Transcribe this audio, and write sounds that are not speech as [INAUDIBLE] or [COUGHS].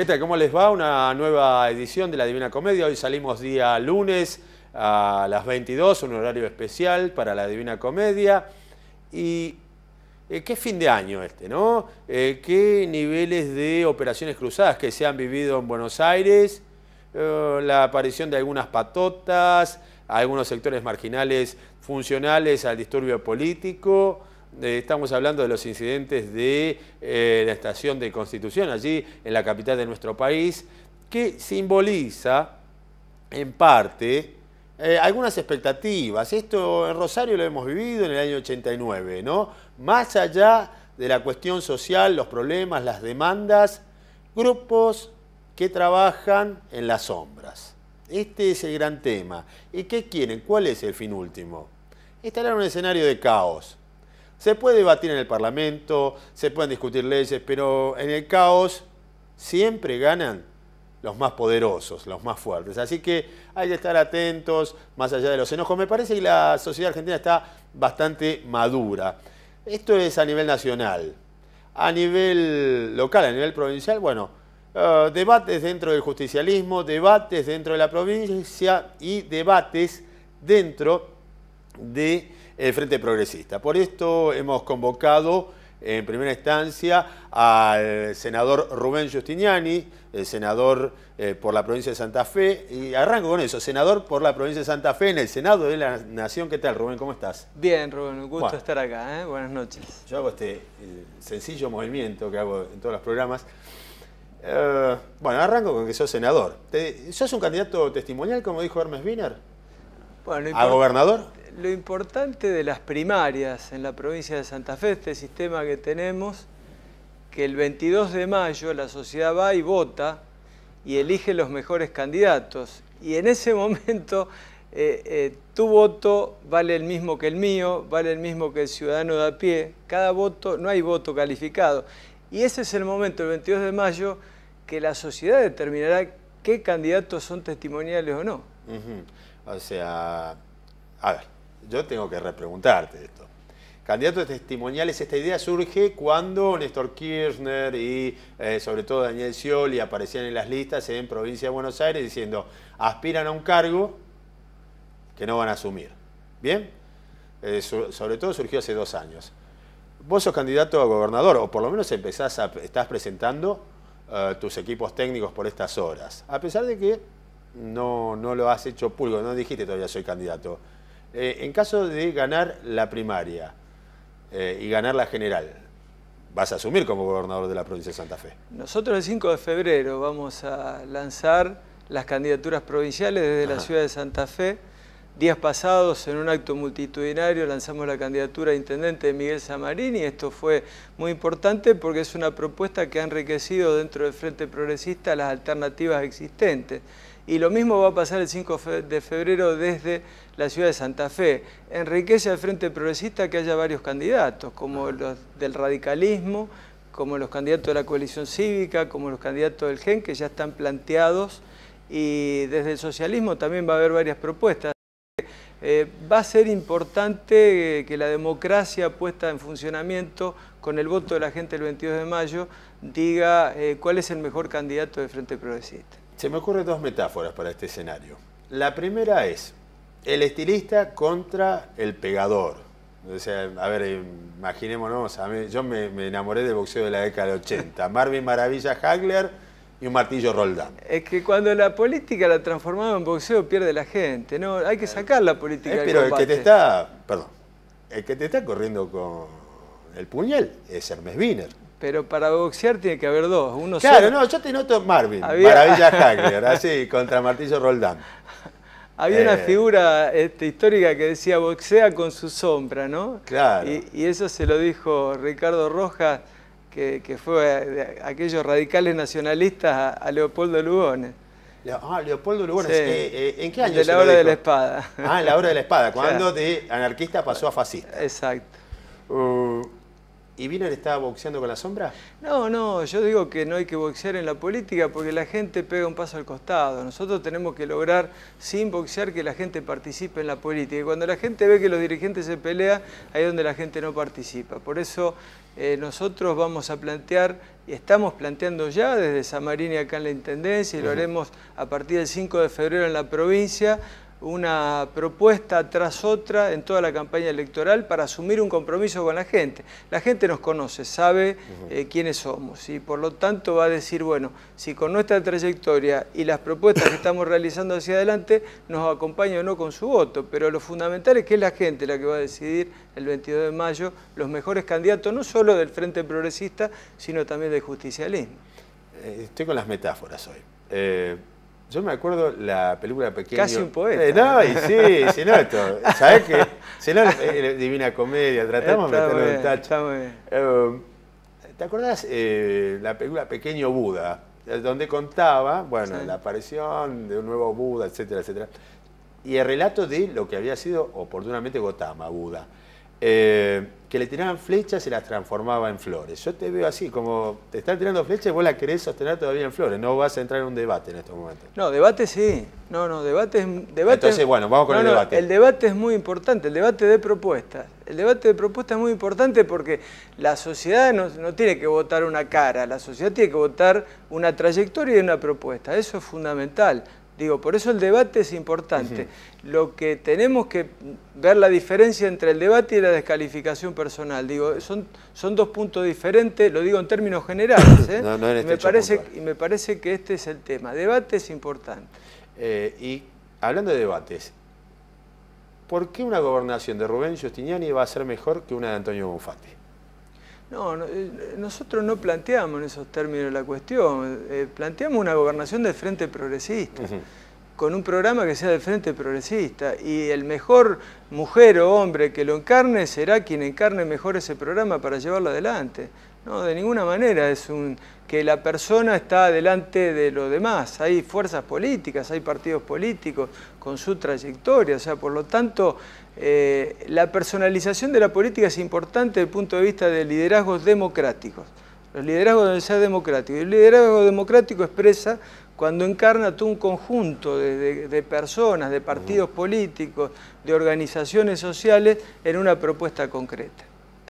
Este, ¿Cómo les va? Una nueva edición de La Divina Comedia. Hoy salimos día lunes a las 22, un horario especial para La Divina Comedia. Y eh, qué fin de año este, ¿no? Eh, qué niveles de operaciones cruzadas que se han vivido en Buenos Aires, eh, la aparición de algunas patotas, algunos sectores marginales funcionales al disturbio político, estamos hablando de los incidentes de eh, la estación de Constitución, allí en la capital de nuestro país, que simboliza en parte eh, algunas expectativas. Esto en Rosario lo hemos vivido en el año 89, ¿no? Más allá de la cuestión social, los problemas, las demandas, grupos que trabajan en las sombras. Este es el gran tema. ¿Y qué quieren? ¿Cuál es el fin último? en un escenario de caos, se puede debatir en el Parlamento, se pueden discutir leyes, pero en el caos siempre ganan los más poderosos, los más fuertes. Así que hay que estar atentos más allá de los enojos. Me parece que la sociedad argentina está bastante madura. Esto es a nivel nacional. A nivel local, a nivel provincial, bueno, eh, debates dentro del justicialismo, debates dentro de la provincia y debates dentro de el Frente Progresista. Por esto hemos convocado en primera instancia al senador Rubén Giustiniani, el senador eh, por la provincia de Santa Fe, y arranco con eso, senador por la provincia de Santa Fe en el Senado de la Nación. ¿Qué tal, Rubén? ¿Cómo estás? Bien, Rubén, un gusto estar acá. ¿eh? Buenas noches. Yo hago este eh, sencillo movimiento que hago en todos los programas. bueno, arranco con que sos senador. ¿Sos un candidato testimonial, como dijo Hermes Wiener? ¿A gobernador? lo importante de las primarias en la provincia de Santa Fe, este sistema que tenemos, que el 22 de mayo la sociedad va y vota y elige los mejores candidatos. Y en ese [LAUGHS] momento eh, eh, tu voto vale el mismo que el mío, vale el mismo que el ciudadano de a pie. Cada voto, no hay voto calificado. Y ese es el momento, el 22 de mayo, que la sociedad determinará qué candidatos son testimoniales o no. O sea, a ver, yo tengo que repreguntarte esto. Candidatos testimoniales, esta idea surge cuando Néstor Kirchner y eh, sobre todo Daniel Scioli aparecían en las listas en Provincia de Buenos Aires diciendo, aspiran a un cargo que no van a asumir. ¿Bien? Eh, sobre todo surgió hace dos años. Vos sos candidato a gobernador, o por lo menos empezás estás presentando eh, tus equipos técnicos por estas horas, a pesar de que no, no lo has hecho pulgo, no dijiste todavía soy candidato. Eh, en caso de ganar la primaria eh, y ganar la general, vas a asumir como gobernador de la provincia de Santa Fe. Nosotros el 5 de febrero vamos a lanzar las candidaturas provinciales desde la ciudad de Santa Fe. Días pasados, en un acto multitudinario, lanzamos la candidatura a intendente de Miguel Samarini. Esto fue muy importante porque es una propuesta que ha enriquecido dentro del Frente Progresista las alternativas existentes y lo mismo va a pasar el 5 de febrero desde la ciudad de Santa Fe. Enriquece al Frente Progresista que haya varios candidatos, como los del radicalismo, como los candidatos de la coalición cívica, como los candidatos del GEN, que ya están planteados. Y desde el socialismo también va a haber varias propuestas. Eh, va a ser importante eh, que la democracia puesta en funcionamiento con el voto de la gente el 22 de mayo diga eh, cuál es el mejor candidato del Frente Progresista se me ocurren dos metáforas para este escenario. La primera es el estilista contra el pegador. O sea, a ver, imaginémonos, a yo me, enamoré del boxeo de la década del 80. [LAUGHS] Marvin Maravilla Hagler y un martillo Roldán. Es que cuando la política la transformaba en boxeo pierde la gente. No, hay que sacar la política. Eh, pero el que te está, perdón, el que te está corriendo con el puñal es Hermes Wiener. Pero para boxear tiene que haber dos, uno Claro, no, yo te noto Marvin, Maravilla Hacker, así, contra Martillo Roldán. [LAUGHS] Había una eh. figura este, histórica que decía, boxea con su sombra, ¿no? Claro. Y, eso se lo dijo Ricardo Rojas, que, fue de aquellos radicales nacionalistas a, Leopoldo Lugones. Ah, Leopoldo Lugones. Eh, eh, ¿En qué año? De la hora de la espada. Ah, la hora de la espada, cuando [LAUGHS] de anarquista pasó a fascista. Exacto. Uh, ¿Y Biner estaba boxeando con la sombra? No, no, yo digo que no hay que boxear en la política porque la gente pega un paso al costado. Nosotros tenemos que lograr, sin boxear, que la gente participe en la política. Y cuando la gente ve que los dirigentes se pelean, ahí es donde la gente no participa. Por eso eh, nosotros vamos a plantear, y estamos planteando ya desde y acá en la Intendencia, y lo haremos a partir del 5 de febrero en la provincia, una propuesta tras otra en toda la campaña electoral para asumir un compromiso con la gente. La gente nos conoce, sabe eh, quiénes somos y por lo tanto va a decir, bueno, si con nuestra trayectoria y las propuestas que estamos realizando hacia adelante nos acompaña o no con su voto, pero lo fundamental es que es la gente la que va a decidir el 22 de mayo los mejores candidatos, no solo del Frente Progresista, sino también del justicialismo. Eh, estoy con las metáforas hoy. Eh, yo me acuerdo la película pequeña. Casi un poeta. Eh, no, y sí, si no, esto. sabes qué? no, Divina Comedia, tratamos de meterlo en tacho. Eh, ¿Te acuerdas eh, la película Pequeño Buda? Donde contaba, bueno, la aparición de un nuevo Buda, etcétera, etcétera. Y el relato de lo que había sido oportunamente Gotama, Buda. Eh, que le tiraban flechas y las transformaba en flores. Yo te veo así, como te están tirando flechas y vos la querés sostener todavía en flores. No vas a entrar en un debate en estos momentos. No, debate sí. No, no, debate Debate Entonces, bueno, vamos con el debate. el debate es muy importante, el debate de propuestas. El debate de propuestas es muy importante porque la sociedad no tiene que votar una cara, la sociedad tiene que votar una trayectoria y una propuesta. Eso es fundamental. Digo, por eso el debate es importante. Lo que tenemos que ver la diferencia entre el debate y la descalificación personal. Digo, son, son dos puntos diferentes, lo digo en términos generales. ¿eh? [COUGHS] Este me parece, y me parece que este es el tema. Debate es importante. Eh, y hablando de debates, ¿por qué una gobernación de Rubén Giustiniani va a ser mejor que una de Antonio Bufati? No, eh, nosotros no planteamos en esos términos la cuestión. Eh, planteamos una gobernación de Frente Progresista, con un programa que sea de Frente Progresista. Y el mejor mujer o hombre que lo encarne será quien encarne mejor ese programa para llevarlo adelante. No, de ninguna manera es un que la persona está delante de lo demás. Hay fuerzas políticas, hay partidos políticos con su trayectoria. O sea, por lo tanto, eh, la personalización de la política es importante desde el punto de vista de liderazgos democráticos. Los liderazgos deben ser democráticos. El liderazgo democrático expresa cuando encarna todo un conjunto de personas, de partidos políticos, de organizaciones sociales en una propuesta concreta.